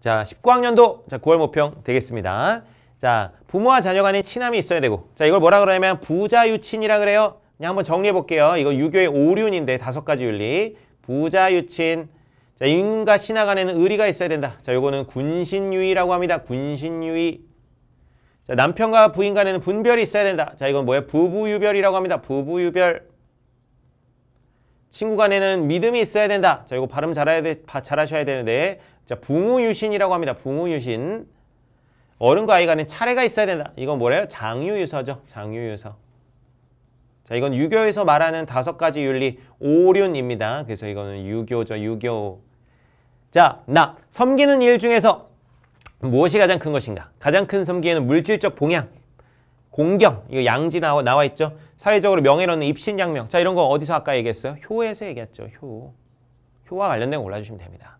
자, 19학년도 자 9월 모평 되겠습니다. 자, 부모와 자녀 간의 친함이 있어야 되고 자, 이걸 뭐라 그러냐면 부자유친이라 그래요. 그냥 한번 정리해 볼게요. 이거 유교의 오륜인데 다섯 가지 윤리. 부자유친. 자, 인과 신하 간에는 의리가 있어야 된다. 자, 요거는 군신유의라고 합니다. 군신유의. 자, 남편과 부인 간에는 분별이 있어야 된다. 자, 이건 뭐예요? 부부유별이라고 합니다. 부부유별. 친구 간에는 믿음이 있어야 된다. 자, 이거 발음 잘해야 돼, 잘하셔야 되는데 자, 붕우유신이라고 합니다. 붕우유신. 어른과 아이 간에 차례가 있어야 된다. 이건 뭐래요? 장유유서죠. 장유유서. 자, 이건 유교에서 말하는 다섯 가지 윤리 오륜입니다. 그래서 이거는 유교죠. 유교. 자, 나. 섬기는 일 중에서 무엇이 가장 큰 것인가? 가장 큰 섬기에는 물질적 봉양. 공경, 이거 양지 나와, 나와 있죠? 사회적으로 명예를 얻는 입신양명. 자, 이런 거 어디서 아까 얘기했어요? 효에서 얘기했죠, 효. 효와 관련된 거 골라주시면 됩니다.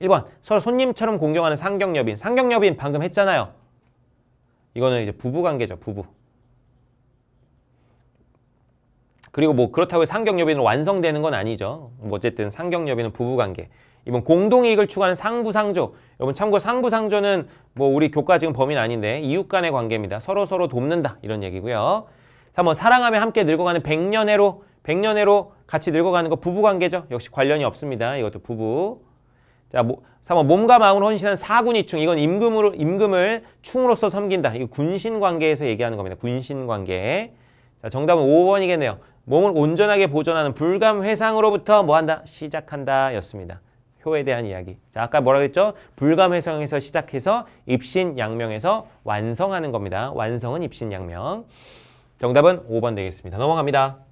1번, 서로 손님처럼 공경하는 상경여빈. 상경여빈 방금 했잖아요. 이거는 이제 부부관계죠, 부부. 그리고 뭐 그렇다고 상경협의는 완성되는 건 아니죠. 뭐 어쨌든 상경협의는 부부관계. 이번 공동이익을 추구하는 상부상조. 여러분 참고 상부상조는 뭐 우리 교과 지금 범인 아닌데 이웃 간의 관계입니다. 서로 서로 돕는다 이런 얘기고요. 3번 사랑하며 함께 늙어가는 백년해로 백년해로 같이 늙어가는 거 부부관계죠. 역시 관련이 없습니다. 이것도 부부. 자, 뭐, 3번 몸과 마음을 헌신한 사군이충. 이건 임금으로 임금을 충으로서 섬긴다. 이거 군신 관계에서 얘기하는 겁니다. 군신 관계. 자, 정답은 5번이겠네요. 몸을 온전하게 보존하는 불감회상으로부터 뭐한다? 시작한다 였습니다. 효에 대한 이야기. 자, 아까 뭐라 그랬죠? 불감회상에서 시작해서 입신양명에서 완성하는 겁니다. 완성은 입신양명. 정답은 5번 되겠습니다. 넘어갑니다.